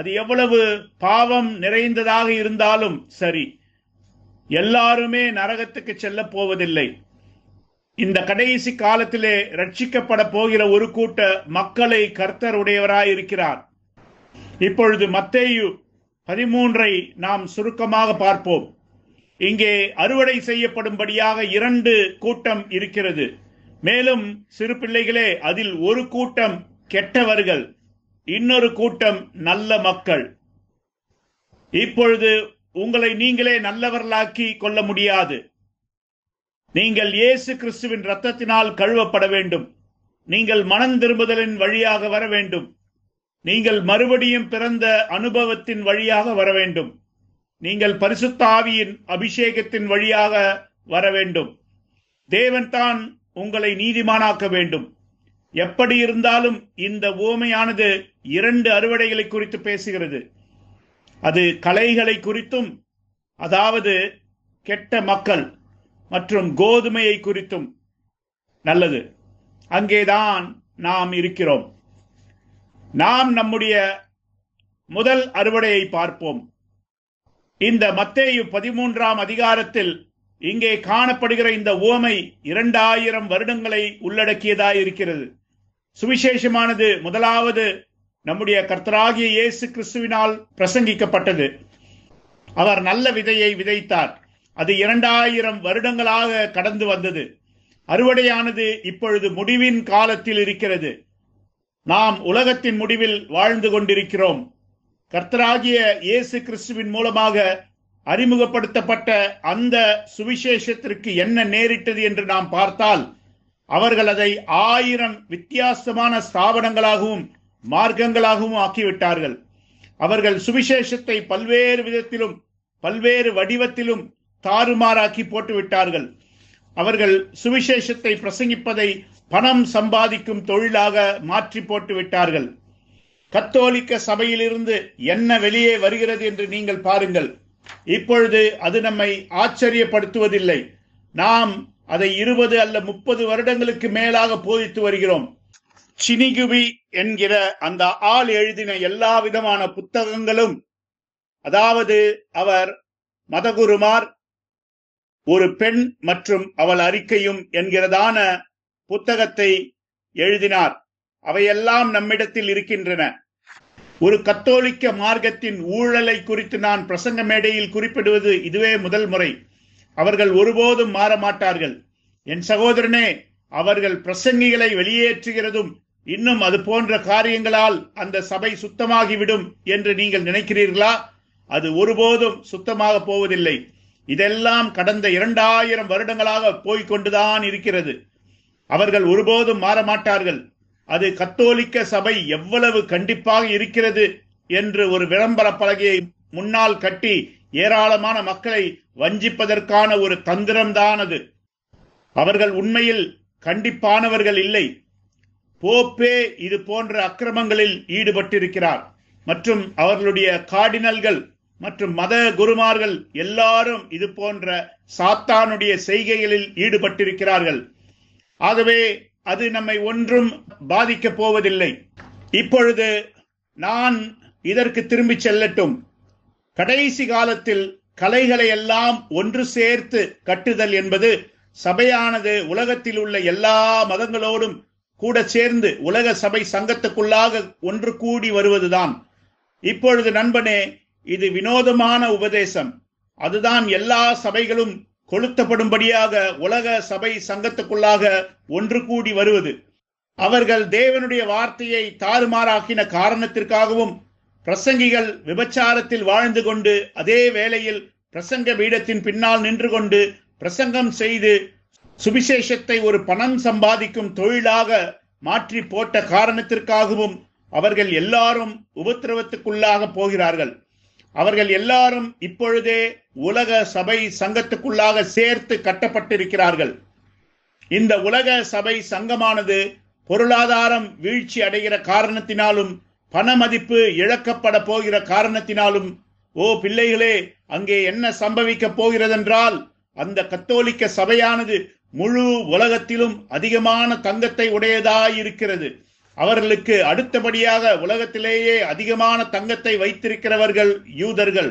அது எவ்வளவு பாவம் நிறைந்ததாக இருந்தாலும் சரி எல்லாருமே நரகத்துக்கு செல்ல போவதில்லை இந்த கடைசி காலத்திலே ரட்சிக்கப்பட போகிற ஒரு கூட்ட மக்களை கர்த்தர் உடையவராய் இருக்கிறார் இப்பொழுது மத்தேயு பதிமூன்றை நாம் சுருக்கமாக பார்ப்போம் இங்கே அறுவடை செய்யப்படும்படியாக இரண்டு கூட்டம் இருக்கிறது மேலும் சிறு பிள்ளைகளே அதில் ஒரு கூட்டம் கெட்டவர்கள் இன்னொரு கூட்டம் நல்ல மக்கள் இப்பொழுது உங்களை நீங்களே நல்லவர்களாக்கி கொள்ள முடியாது நீங்கள் இயேசு கிறிஸ்துவின் ரத்தத்தினால் கழுவப்பட வேண்டும் நீங்கள் மனம் திரும்புதலின் வழியாக வர வேண்டும் நீங்கள் மறுபடியும் பிறந்த அனுபவத்தின் வழியாக வர வேண்டும் நீங்கள் பரிசுத்தாவியின் அபிஷேகத்தின் வழியாக வர வேண்டும் தேவன் தான் உங்களை நீதிமானாக்க வேண்டும் எப்படி இருந்தாலும் இந்த ஓமையானது இரண்டு அறுவடைகளை குறித்து பேசுகிறது அது கலைகளை குறித்தும் அதாவது கெட்ட மக்கள் மற்றும் கோதுமையை குறித்தும் நல்லது அங்கேதான் நாம் இருக்கிறோம் நாம் நம்முடைய முதல் அறுவடையை பார்ப்போம் இந்த மத்தேயு பதிமூன்றாம் அதிகாரத்தில் இங்கே காணப்படுகிற இந்த ஓமை இரண்டாயிரம் வருடங்களை உள்ளடக்கியதாக இருக்கிறது சுவிசேஷமானது முதலாவது நம்முடைய கர்த்தராகிய இயேசு கிறிஸ்துவினால் பிரசங்கிக்கப்பட்டது அவர் நல்ல விதையை விதைத்தார் அது இரண்டாயிரம் வருடங்களாக கடந்து வந்தது அறுவடையானது இப்பொழுது முடிவின் காலத்தில் இருக்கிறது நாம் உலகத்தின் முடிவில் வாழ்ந்து கொண்டிருக்கிறோம் கர்த்தராகிய இயேசு கிறிஸ்துவின் மூலமாக அறிமுகப்படுத்தப்பட்ட அந்த சுவிசேஷத்திற்கு என்ன நேரிட்டது என்று நாம் பார்த்தால் அவர்கள் அதை ஆயிரம் வித்தியாசமான ஸ்தாபனங்களாகவும் மார்க்கங்களாகவும் ஆக்கிவிட்டார்கள் அவர்கள் சுவிசேஷத்தை பல்வேறு விதத்திலும் பல்வேறு வடிவத்திலும் தாறுமாறாக்கி போட்டு விட்டார்கள் அவர்கள் சுவிசேஷத்தை பிரசங்கிப்பதை பணம் சம்பாதிக்கும் தொழிலாக மாற்றி போட்டு விட்டார்கள் கத்தோலிக்க சபையிலிருந்து என்ன வெளியே வருகிறது என்று நீங்கள் பாருங்கள் இப்பொழுது அது நம்மை ஆச்சரியப்படுத்துவதில்லை நாம் அதை இருபது அல்ல முப்பது வருடங்களுக்கு மேலாக போதித்து வருகிறோம் சினிகுபி என்கிற அந்த ஆள் எழுதின எல்லா விதமான புத்தகங்களும் அதாவது அவர் மதகுருமார் ஒரு பெண் மற்றும் அவள் அறிக்கையும் என்கிறதான புத்தகத்தை எழுதினார் அவையெல்லாம் நம்மிடத்தில் இருக்கின்றன ஒரு கத்தோலிக்க மார்க்கத்தின் ஊழலை குறித்து நான் பிரசங்க மேடையில் குறிப்பிடுவது இதுவே முதல் முறை அவர்கள் ஒருபோதும் மாற மாட்டார்கள் என் சகோதரனே அவர்கள் பிரசங்கிகளை வெளியேற்றுகிறதும் இன்னும் அது போன்ற காரியங்களால் அந்த சபை சுத்தமாகிவிடும் என்று நீங்கள் நினைக்கிறீர்களா அது ஒருபோதும் சுத்தமாக போவதில்லை இதெல்லாம் கடந்த இரண்டாயிரம் வருடங்களாக போய்கொண்டுதான் இருக்கிறது அவர்கள் ஒருபோதும் மாற மாட்டார்கள் அது கத்தோலிக்க சபை எவ்வளவு கண்டிப்பாக இருக்கிறது என்று ஒரு விளம்பர பலகையை முன்னால் கட்டி ஏராளமான மக்களை வஞ்சிப்பதற்கான ஒரு தந்திரம்தான் அது அவர்கள் உண்மையில் கண்டிப்பானவர்கள் இல்லை போப்பே இது போன்ற அக்கிரமங்களில் ஈடுபட்டிருக்கிறார் மற்றும் அவர்களுடைய கார்டினல்கள் மற்றும் மத குருமார்கள் எல்லாரும் இது போன்ற சாத்தானுடைய செய்கைகளில் ஈடுபட்டிருக்கிறார்கள் ஆகவே அது நம்மை ஒன்றும் பாதிக்கப் போவதில்லை இப்பொழுது நான் இதற்கு திரும்பி செல்லட்டும் கடைசி காலத்தில் கலைகளை எல்லாம் ஒன்று சேர்த்து கட்டுதல் என்பது சபையானது உலகத்தில் உள்ள எல்லா மதங்களோடும் கூட சேர்ந்து உலக சபை சங்கத்துக்குள்ளாக ஒன்று கூடி வருவதுதான் இப்பொழுது நண்பனே இது வினோதமான உபதேசம் அதுதான் எல்லா சபைகளும் கொளுத்தப்படும்படியாக உலக சபை சங்கத்துக்குள்ளாக ஒன்று கூடி வருவது அவர்கள் தேவனுடைய வார்த்தையை தாறுமாறாக்கின காரணத்திற்காகவும் பிரசங்கிகள் விபச்சாரத்தில் வாழ்ந்து கொண்டு அதே வேளையில் பிரசங்க பீடத்தின் பின்னால் நின்று கொண்டு பிரசங்கம் செய்து சுவிசேஷத்தை ஒரு பணம் சம்பாதிக்கும் தொழிலாக மாற்றி போட்ட காரணத்திற்காகவும் அவர்கள் எல்லாரும் உபத்திரவத்துக்குள்ளாக போகிறார்கள் அவர்கள் எல்லாரும் இப்பொழுதே உலக சபை சங்கத்துக்குள்ளாக சேர்த்து கட்டப்பட்டிருக்கிறார்கள் இந்த உலக சபை சங்கமானது பொருளாதாரம் வீழ்ச்சி அடைகிற காரணத்தினாலும் பண மதிப்பு இழக்கப்பட போகிற காரணத்தினாலும் ஓ பிள்ளைகளே அங்கே என்ன சம்பவிக்க போகிறதென்றால் அந்த கத்தோலிக்க சபையானது முழு உலகத்திலும் அதிகமான தங்கத்தை உடையதாயிருக்கிறது அவர்களுக்கு அடுத்தபடியாக உலகத்திலேயே அதிகமான தங்கத்தை வைத்திருக்கிறவர்கள் யூதர்கள்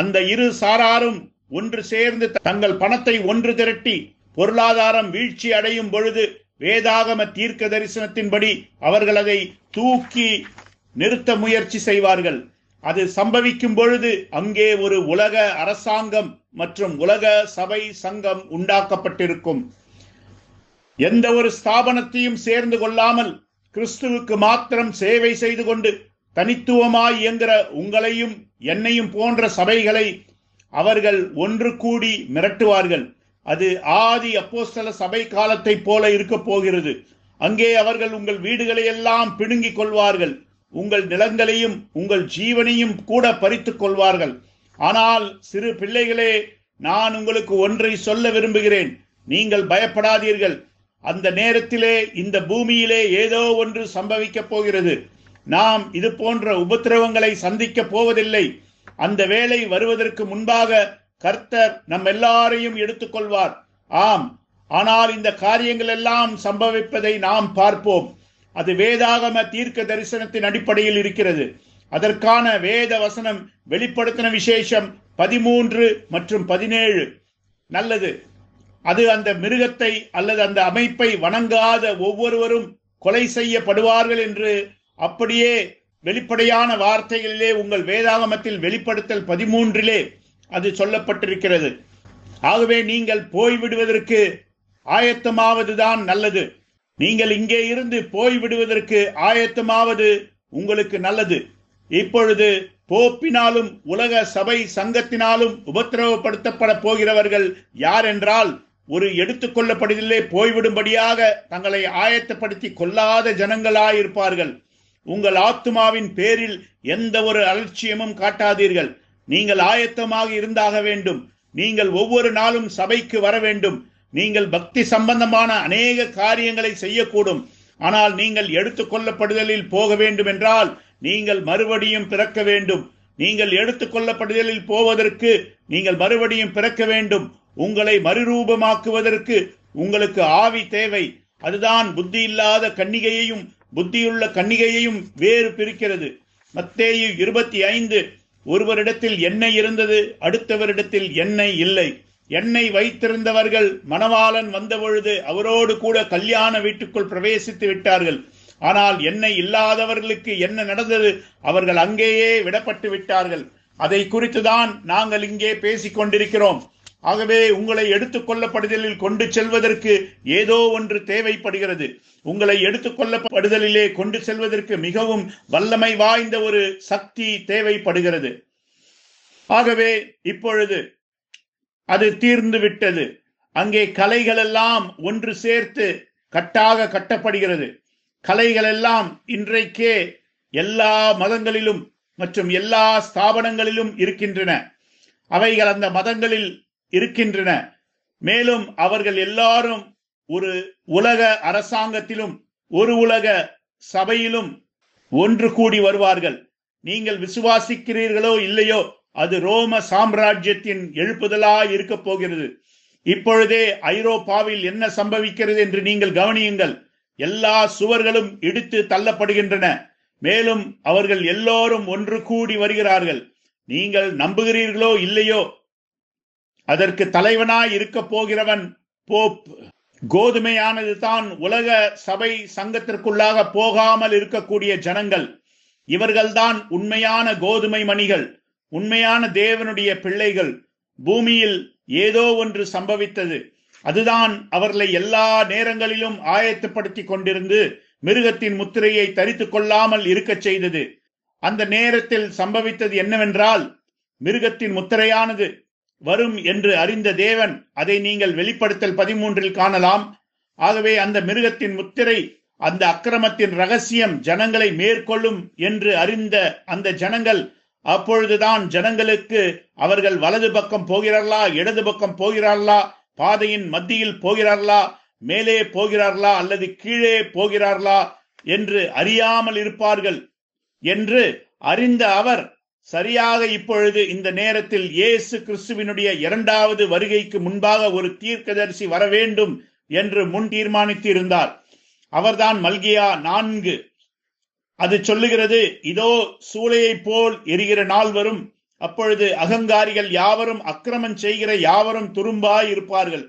அந்த இரு சாராரும் ஒன்று சேர்ந்து தங்கள் பணத்தை ஒன்று திரட்டி பொருளாதாரம் வீழ்ச்சி அடையும் பொழுது வேதாகம தீர்க்க தரிசனத்தின்படி அவர்கள் அதை தூக்கி நிறுத்த முயற்சி செய்வார்கள் அது சம்பவிக்கும் பொழுது அங்கே ஒரு உலக அரசாங்கம் மற்றும் உலக சபை சங்கம் உண்டாக்கப்பட்டிருக்கும் எந்த ஒரு ஸ்தாபனத்தையும் சேர்ந்து கொள்ளாமல் கிறிஸ்துவுக்கு மாத்திரம் சேவை செய்து கொண்டு தனித்துவமாய் இயங்குகிற உங்களையும் என்னையும் போன்ற சபைகளை அவர்கள் ஒன்று கூடி மிரட்டுவார்கள் அது ஆதி அப்போஸ்தல சபை காலத்தை போல இருக்க போகிறது அங்கே அவர்கள் உங்கள் வீடுகளை எல்லாம் பிடுங்கிக் கொள்வார்கள் உங்கள் நிலங்களையும் உங்கள் ஜீவனையும் கூட பறித்துக் கொள்வார்கள் ஆனால் சிறு பிள்ளைகளே நான் உங்களுக்கு ஒன்றை சொல்ல விரும்புகிறேன் நீங்கள் பயப்படாதீர்கள் அந்த நேரத்திலே இந்த பூமியிலே ஏதோ ஒன்று சம்பவிக்க போகிறது நாம் இது போன்ற உபத்திரவங்களை சந்திக்க போவதில்லை அந்த வேலை வருவதற்கு முன்பாக கர்த்தர் நம் எல்லாரையும் எடுத்துக்கொள்வார் ஆம் ஆனால் இந்த காரியங்கள் எல்லாம் சம்பவிப்பதை நாம் பார்ப்போம் அது வேதாகம தீர்க்க தரிசனத்தின் அடிப்படையில் இருக்கிறது அதற்கான வேத வசனம் வெளிப்படுத்தின விசேஷம் பதிமூன்று மற்றும் பதினேழு நல்லது அது அந்த மிருகத்தை அல்லது அந்த அமைப்பை வணங்காத ஒவ்வொருவரும் கொலை செய்யப்படுவார்கள் என்று அப்படியே வெளிப்படையான வார்த்தைகளிலே உங்கள் வேதாகமத்தில் வெளிப்படுத்தல் பதிமூன்றிலே அது சொல்லப்பட்டிருக்கிறது ஆகவே நீங்கள் போய்விடுவதற்கு ஆயத்தமாவதுதான் நல்லது நீங்கள் இங்கே இருந்து போய்விடுவதற்கு ஆயத்தமாவது உங்களுக்கு நல்லது இப்பொழுது போப்பினாலும் உலக சபை சங்கத்தினாலும் உபத்திரவப்படுத்தப்பட போகிறவர்கள் யார் என்றால் ஒரு எடுத்துக்கொள்ளப்படிலே போய்விடும்படியாக தங்களை ஆயத்தப்படுத்தி கொள்ளாத ஜனங்களாயிருப்பார்கள் உங்கள் ஆத்துமாவின் பேரில் எந்த ஒரு அலட்சியமும் காட்டாதீர்கள் நீங்கள் ஆயத்தமாக இருந்தாக வேண்டும் நீங்கள் ஒவ்வொரு நாளும் சபைக்கு வர வேண்டும் நீங்கள் பக்தி சம்பந்தமான அநேக காரியங்களை செய்யக்கூடும் ஆனால் நீங்கள் எடுத்துக்கொள்ளப்படுதலில் போக வேண்டும் என்றால் நீங்கள் மறுபடியும் பிறக்க வேண்டும் நீங்கள் எடுத்துக்கொள்ளப்படுதலில் போவதற்கு நீங்கள் மறுபடியும் பிறக்க வேண்டும் உங்களை மறுரூபமாக்குவதற்கு உங்களுக்கு ஆவி தேவை அதுதான் புத்தி இல்லாத கன்னிகையையும் புத்தியுள்ள கன்னிகையையும் வேறு பிரிக்கிறது மத்தேயு இருபத்தி ஐந்து ஒருவரிடத்தில் எண்ணெய் இருந்தது அடுத்தவரிடத்தில் எண்ணெய் இல்லை என்னை வைத்திருந்தவர்கள் மணவாளன் வந்தபொழுது அவரோடு கூட கல்யாண வீட்டுக்குள் பிரவேசித்து விட்டார்கள் ஆனால் என்னை இல்லாதவர்களுக்கு என்ன நடந்தது அவர்கள் அங்கேயே விடப்பட்டு விட்டார்கள் அதை குறித்துதான் நாங்கள் இங்கே பேசிக் கொண்டிருக்கிறோம் ஆகவே உங்களை கொள்ளப்படுதலில் கொண்டு செல்வதற்கு ஏதோ ஒன்று தேவைப்படுகிறது உங்களை எடுத்துக் கொள்ளப்படுதலிலே கொண்டு செல்வதற்கு மிகவும் வல்லமை வாய்ந்த ஒரு சக்தி தேவைப்படுகிறது ஆகவே இப்பொழுது அது தீர்ந்து விட்டது அங்கே கலைகள் எல்லாம் ஒன்று சேர்த்து கட்டாக கட்டப்படுகிறது கலைகள் எல்லாம் இன்றைக்கே எல்லா மதங்களிலும் மற்றும் எல்லா ஸ்தாபனங்களிலும் இருக்கின்றன அவைகள் அந்த மதங்களில் இருக்கின்றன மேலும் அவர்கள் எல்லாரும் ஒரு உலக அரசாங்கத்திலும் ஒரு உலக சபையிலும் ஒன்று கூடி வருவார்கள் நீங்கள் விசுவாசிக்கிறீர்களோ இல்லையோ அது ரோம சாம்ராஜ்யத்தின் எழுப்புதலா இருக்க போகிறது இப்பொழுதே ஐரோப்பாவில் என்ன சம்பவிக்கிறது என்று நீங்கள் கவனியுங்கள் எல்லா சுவர்களும் இடித்து தள்ளப்படுகின்றன மேலும் அவர்கள் எல்லோரும் ஒன்று கூடி வருகிறார்கள் நீங்கள் நம்புகிறீர்களோ இல்லையோ அதற்கு தலைவனாய் இருக்க போகிறவன் போப் கோதுமையானது தான் உலக சபை சங்கத்திற்குள்ளாக போகாமல் இருக்கக்கூடிய ஜனங்கள் இவர்கள்தான் உண்மையான கோதுமை மணிகள் உண்மையான தேவனுடைய பிள்ளைகள் பூமியில் ஏதோ ஒன்று சம்பவித்தது அதுதான் அவர்களை எல்லா நேரங்களிலும் ஆயத்தப்படுத்தி கொண்டிருந்து மிருகத்தின் முத்திரையை தரித்து கொள்ளாமல் இருக்கச் செய்தது அந்த நேரத்தில் சம்பவித்தது என்னவென்றால் மிருகத்தின் முத்திரையானது வரும் என்று அறிந்த தேவன் அதை நீங்கள் வெளிப்படுத்தல் பதிமூன்றில் காணலாம் ஆகவே அந்த மிருகத்தின் முத்திரை அந்த அக்கிரமத்தின் ரகசியம் ஜனங்களை மேற்கொள்ளும் என்று அறிந்த அந்த ஜனங்கள் அப்பொழுதுதான் ஜனங்களுக்கு அவர்கள் வலது பக்கம் போகிறார்களா இடது பக்கம் போகிறார்களா பாதையின் மத்தியில் போகிறார்களா மேலே போகிறார்களா அல்லது கீழே போகிறார்களா என்று அறியாமல் இருப்பார்கள் என்று அறிந்த அவர் சரியாக இப்பொழுது இந்த நேரத்தில் இயேசு கிறிஸ்துவினுடைய இரண்டாவது வருகைக்கு முன்பாக ஒரு தீர்க்கதரிசி வர வேண்டும் என்று முன் தீர்மானித்திருந்தார் அவர்தான் மல்கியா நான்கு அது சொல்லுகிறது இதோ சூளையை போல் எரிகிற நாள் வரும் அப்பொழுது அகங்காரிகள் யாவரும் அக்கிரமம் செய்கிற யாவரும் துரும்பாய் இருப்பார்கள்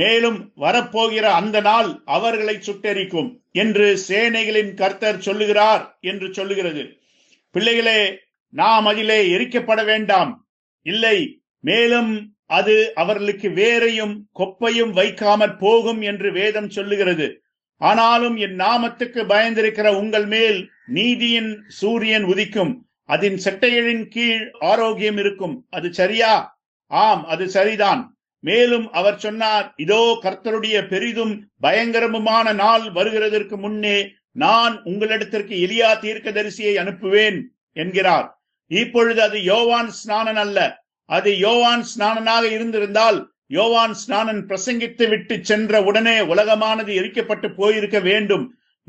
மேலும் வரப்போகிற அந்த நாள் அவர்களை சுட்டெரிக்கும் என்று சேனைகளின் கர்த்தர் சொல்லுகிறார் என்று சொல்லுகிறது பிள்ளைகளே நாம் அதிலே எரிக்கப்பட வேண்டாம் இல்லை மேலும் அது அவர்களுக்கு வேறையும் கொப்பையும் வைக்காமற் போகும் என்று வேதம் சொல்லுகிறது ஆனாலும் என் நாமத்துக்கு பயந்திருக்கிற உங்கள் மேல் நீதியின் சூரியன் உதிக்கும் அதன் செட்டைகளின் கீழ் ஆரோக்கியம் இருக்கும் அது சரியா ஆம் அது சரிதான் மேலும் அவர் சொன்னார் இதோ கர்த்தருடைய பெரிதும் பயங்கரமுமான நாள் வருகிறதற்கு முன்னே நான் உங்களிடத்திற்கு எலியா தரிசியை அனுப்புவேன் என்கிறார் இப்பொழுது அது யோவான் ஸ்நானன் அல்ல அது யோவான் ஸ்நானனாக இருந்திருந்தால் யோவான் ஸ்நானன் பிரசங்கித்து விட்டு சென்ற உடனே உலகமானது எரிக்கப்பட்டு போயிருக்க வேண்டும்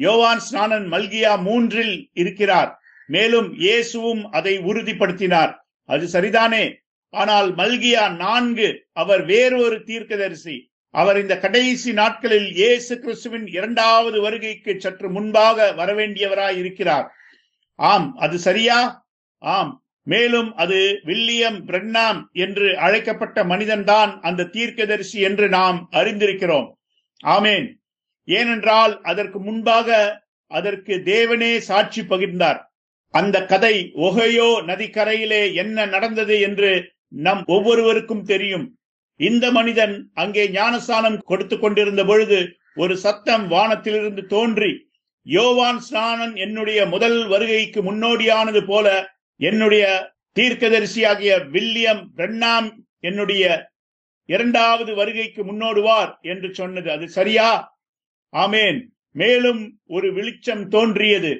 யோவான் ஸ்நானன் மல்கியா மூன்றில் இருக்கிறார் மேலும் இயேசுவும் அதை உறுதிப்படுத்தினார் அது சரிதானே ஆனால் மல்கியா நான்கு அவர் வேறொரு தீர்க்கதரிசி அவர் இந்த கடைசி நாட்களில் இயேசு கிறிஸ்துவின் இரண்டாவது வருகைக்கு சற்று முன்பாக வரவேண்டியவராய் இருக்கிறார் ஆம் அது சரியா ஆம் மேலும் அது வில்லியம் பிரன்னாம் என்று அழைக்கப்பட்ட மனிதன்தான் அந்த தீர்க்கதரிசி என்று நாம் அறிந்திருக்கிறோம் ஆமேன் ஏனென்றால் அதற்கு முன்பாக அதற்கு தேவனே சாட்சி பகிர்ந்தார் அந்த கதை ஒகையோ நதிக்கரையிலே என்ன நடந்தது என்று நம் ஒவ்வொருவருக்கும் தெரியும் இந்த மனிதன் அங்கே ஞானஸ்தானம் கொடுத்து கொண்டிருந்த பொழுது ஒரு சத்தம் வானத்திலிருந்து தோன்றி யோவான் ஸ்நானன் என்னுடைய முதல் வருகைக்கு முன்னோடியானது போல என்னுடைய தீர்க்கதரிசியாகிய வில்லியம் பிரண்ணாம் என்னுடைய இரண்டாவது வருகைக்கு முன்னோடுவார் என்று சொன்னது அது சரியா ஆமேன் மேலும் ஒரு வெளிச்சம் தோன்றியது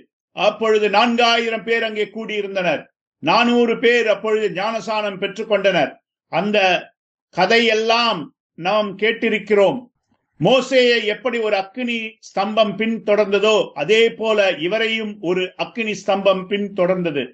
அப்பொழுது நான்காயிரம் பேர் அங்கே கூடியிருந்தனர் நானூறு பேர் அப்பொழுது ஞானசானம் பெற்றுக்கொண்டனர் அந்த கதையெல்லாம் நாம் கேட்டிருக்கிறோம் மோசேயை எப்படி ஒரு அக்னி ஸ்தம்பம் பின்தொடர்ந்ததோ அதே போல இவரையும் ஒரு அக்னி ஸ்தம்பம் பின்தொடர்ந்தது